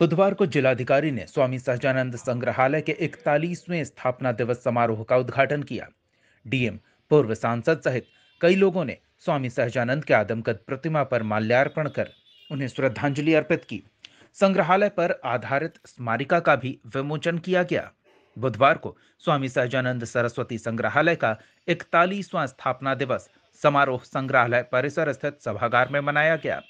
बुधवार को जिलाधिकारी ने स्वामी सहजानंद संग्रहालय के इकतालीसवें स्थापना दिवस समारोह का उद्घाटन किया डीएम पूर्व सांसद सहित कई लोगों ने स्वामी सहजानंद के आदमकद प्रतिमा पर माल्यार्पण कर उन्हें श्रद्धांजलि अर्पित की संग्रहालय पर आधारित स्मारिका का भी विमोचन किया गया बुधवार को स्वामी सहजानंद सरस्वती संग्रहालय का इकतालीसवां स्थापना दिवस समारोह संग्रहालय परिसर स्थित सभागार में मनाया गया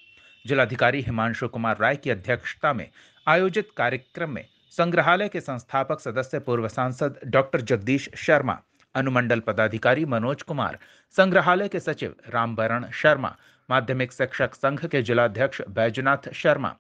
जिलाधिकारी हिमांशु कुमार राय की अध्यक्षता में आयोजित कार्यक्रम में संग्रहालय के संस्थापक सदस्य पूर्व सांसद डॉक्टर जगदीश शर्मा अनुमंडल पदाधिकारी मनोज कुमार संग्रहालय के सचिव रामवरण शर्मा माध्यमिक शिक्षक संघ के जिलाध्यक्ष बैजनाथ शर्मा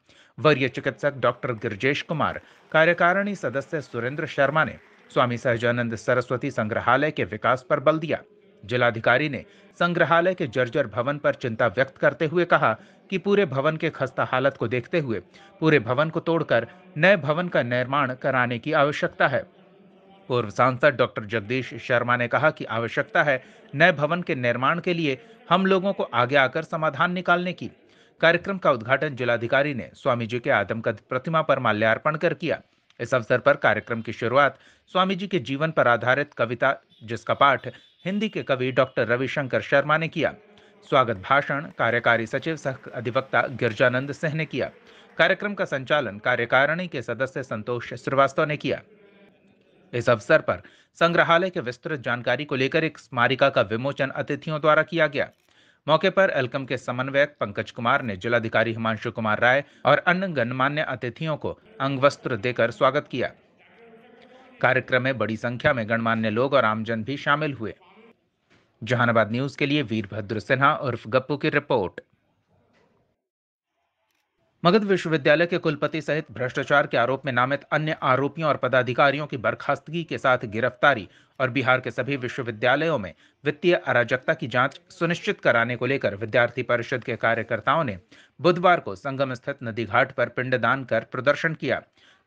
वरीय चिकित्सक डॉक्टर गिरजेश कुमार कार्यकारिणी सदस्य सुरेंद्र शर्मा ने स्वामी सहजानंद सरस्वती संग्रहालय के विकास पर बल दिया जिलाधिकारी ने संग्रहालय के जर्जर भवन पर चिंता व्यक्त करते हुए कहा कि पूरे भवन के खस्ता हालत को देखते हुए पूरे भवन को तोड़कर नए भवन का निर्माण कराने की आवश्यकता है पूर्व सांसद डॉक्टर जगदीश शर्मा ने कहा कि आवश्यकता है नए भवन के निर्माण के लिए हम लोगों को आगे आकर समाधान निकालने की कार्यक्रम का उद्घाटन जिलाधिकारी ने स्वामी जी के आदमकद प्रतिमा पर माल्यार्पण कर किया इस अवसर पर कार्यक्रम की शुरुआत स्वामी जी के जीवन पर आधारित कविता जिसका पाठ हिंदी के कवि डॉक्टर रविशंकर शर्मा ने किया स्वागत भाषण कार्यकारी सचिव सह अधिवक्ता गिरजानंद सिंह ने किया कार्यक्रम का संचालन कार्यकारिणी के सदस्य संतोष श्रीवास्तव ने किया इस अवसर पर संग्रहालय के विस्तृत जानकारी को लेकर एक स्मारिका का विमोचन अतिथियों द्वारा किया गया मौके पर एलकम के समन्वयक पंकज कुमार ने जिलाधिकारी हिमांशु कुमार राय और अन्य गणमान्य अतिथियों को अंगवस्त्र देकर स्वागत किया कार्यक्रम में बड़ी संख्या में गणमान्य लोग और आमजन भी शामिल हुए जहानाबाद न्यूज के लिए वीरभद्र सिन्हा उर्फ गप्पू की रिपोर्ट मगध विश्वविद्यालय के कुलपति सहित भ्रष्टाचार के आरोप में नामित अन्य आरोपियों और पदाधिकारियों की बर्खास्तगी के साथ गिरफ्तारी और बिहार के सभी विश्वविद्यालयों में वित्तीय अराजकता की जांच सुनिश्चित कराने को लेकर विद्यार्थी परिषद के कार्यकर्ताओं ने बुधवार को संगम स्थित नदी घाट पर पिंडदान कर प्रदर्शन किया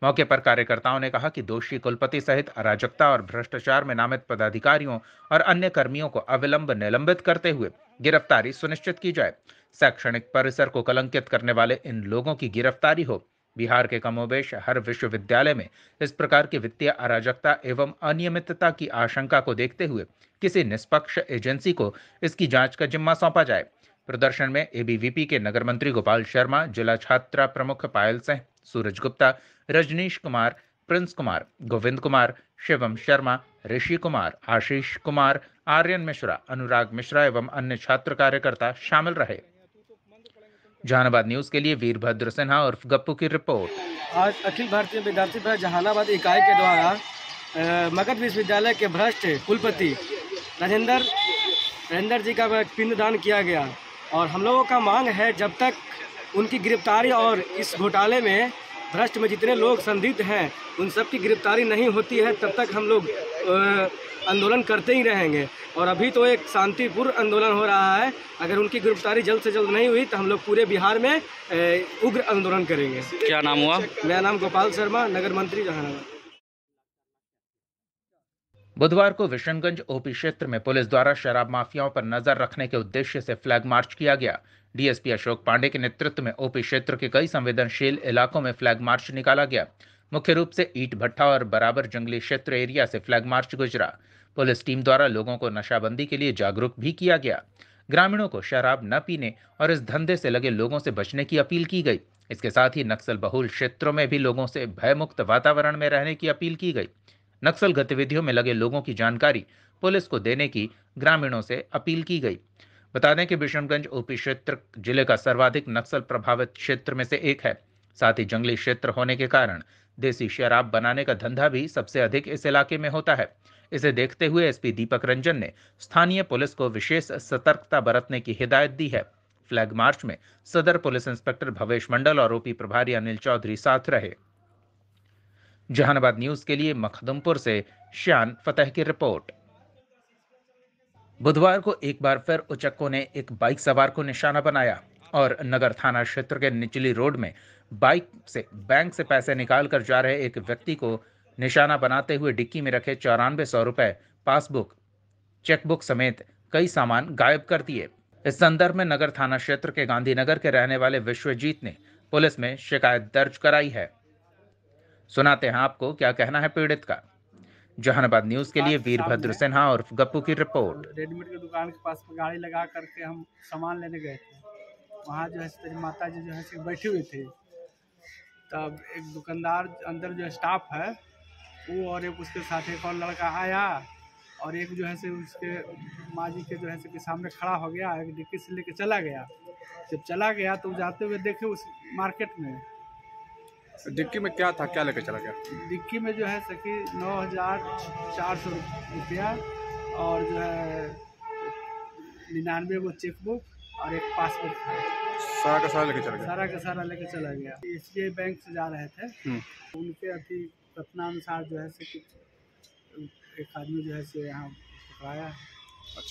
मौके पर कार्यकर्ताओं ने कहा कि दोषी कुलपति सहित अराजकता और भ्रष्टाचार में नामित पदाधिकारियों और अन्य कर्मियों को अविलंब निलंबित करते हुए गिरफ्तारी सुनिश्चित की जाए शैक्षणिक परिसर को कलंकित करने वाले इन लोगों की गिरफ्तारी हो बिहार के कमोबेश हर विश्वविद्यालय में इस प्रकार की वित्तीय अराजकता एवं अनियमितता की आशंका को देखते हुए किसी निष्पक्ष एजेंसी को इसकी जांच का जिम्मा सौंपा जाए प्रदर्शन में एबीवीपी के नगर मंत्री गोपाल शर्मा जिला छात्रा प्रमुख पायल सिंह सूरज गुप्ता रजनीश कुमार प्रिंस कुमार गोविंद कुमार शिवम शर्मा ऋषि कुमार आशीष कुमार आर्यन मिश्रा अनुराग मिश्रा एवं अन्य छात्र कार्यकर्ता शामिल रहे जहानाबाद न्यूज के लिए वीरभद्र सिन्हा और गप्पू की रिपोर्ट आज अखिल भारतीय विद्यार्थी परिषद जहानाबाद इकाई के द्वारा मगध विश्वविद्यालय के भ्रष्ट कुलपति राजेंद्र राजेंद्र जी का पिंडदान किया गया और हम लोगों का मांग है जब तक उनकी गिरफ्तारी और इस घोटाले में भ्रष्ट में जितने लोग संदिग्ध हैं उन सब की गिरफ्तारी नहीं होती है तब तक हम लोग आंदोलन करते ही रहेंगे और अभी तो एक शांतिपूर्ण आंदोलन हो रहा है अगर उनकी गिरफ्तारी जल्द से जल्द नहीं हुई तो हम लोग पूरे बिहार में उग्र आंदोलन करेंगे क्या नाम हुआ मेरा नाम गोपाल शर्मा नगर मंत्री जहानाबाद बुधवार को विशनगंज ओपी क्षेत्र में पुलिस द्वारा शराब माफियाओं पर नजर रखने के उद्देश्य से फ्लैग मार्च किया गया डीएसपी अशोक पांडे के नेतृत्व में ओपी क्षेत्र के कई संवेदनशील इलाकों में फ्लैग मार्च निकाला गया मुख्य रूप से ईट भट्टा और बराबर जंगली क्षेत्र एरिया से फ्लैग मार्च गुजरा पुलिस टीम द्वारा लोगों को नशाबंदी के लिए जागरूक भी किया गया ग्रामीणों को शराब न पीने और इस धंधे से लगे लोगों से बचने की अपील की गई इसके साथ ही नक्सल बहुल क्षेत्रों में भी लोगों से भयमुक्त वातावरण में रहने की अपील की गई नक्सल गतिविधियों में लगे लोगों की जानकारी पुलिस को देने की ग्रामीणों से अपील की गई बता दें कि बिशनगंज ओपी क्षेत्र जिले का सर्वाधिक नक्सल प्रभावित क्षेत्र में से एक है साथ ही जंगली क्षेत्र होने के कारण देसी शराब बनाने का धंधा भी सबसे अधिक इस इलाके में होता है इसे देखते हुए एसपी दीपक रंजन ने स्थानीय पुलिस को विशेष सतर्कता बरतने की हिदायत दी है फ्लैग मार्च में सदर पुलिस इंस्पेक्टर भवेश मंडल और ओपी प्रभारी अनिल चौधरी साथ रहे जहानाबाद न्यूज के लिए मखदमपुर से शान फतेह की रिपोर्ट बुधवार को एक बार फिर उचक्को ने एक बाइक सवार को निशाना बनाया और नगर थाना क्षेत्र के निचली रोड में बाइक से बैंक से पैसे निकाल कर जा रहे एक व्यक्ति को निशाना बनाते हुए डिक्की में रखे चौरानवे सौ रुपए पासबुक चेकबुक समेत कई सामान गायब कर दिए इस संदर्भ में नगर थाना क्षेत्र के गांधीनगर के रहने वाले विश्वजीत ने पुलिस में शिकायत दर्ज कराई है सुनाते हैं आपको क्या कहना है पीड़ित का जहानाबाद न्यूज के लिए वीरभद्र सिन्हा और गप्पू की रिपोर्ट रेडीमेड की दुकान के पास गाड़ी लगा करके हम सामान लेने गए थे वहाँ जो है माता जी जो है बैठी हुई थी तब एक दुकानदार अंदर जो स्टाफ है वो और एक उसके साथ एक और लड़का आया और एक जो है से उसके माँ जी के जो है से के सामने खड़ा हो गया एक डिक्की से लेके चला गया जब चला गया तो जाते हुए देखे उस मार्केट में डिक्की में क्या था क्या लेकर चला गया डिक्की में जो है सखी नौ हज़ार चार सौ रुपया और जो है निन्यानवे वो चेकबुक और एक पासबुक था सारा का सारा लेकर चला गया सारा का सारा लेकर चला गया एस बैंक से जा रहे थे हम्म। उनके अति अनुसार जो है सखी एक आदमी जो है से यहाँ पकड़ाया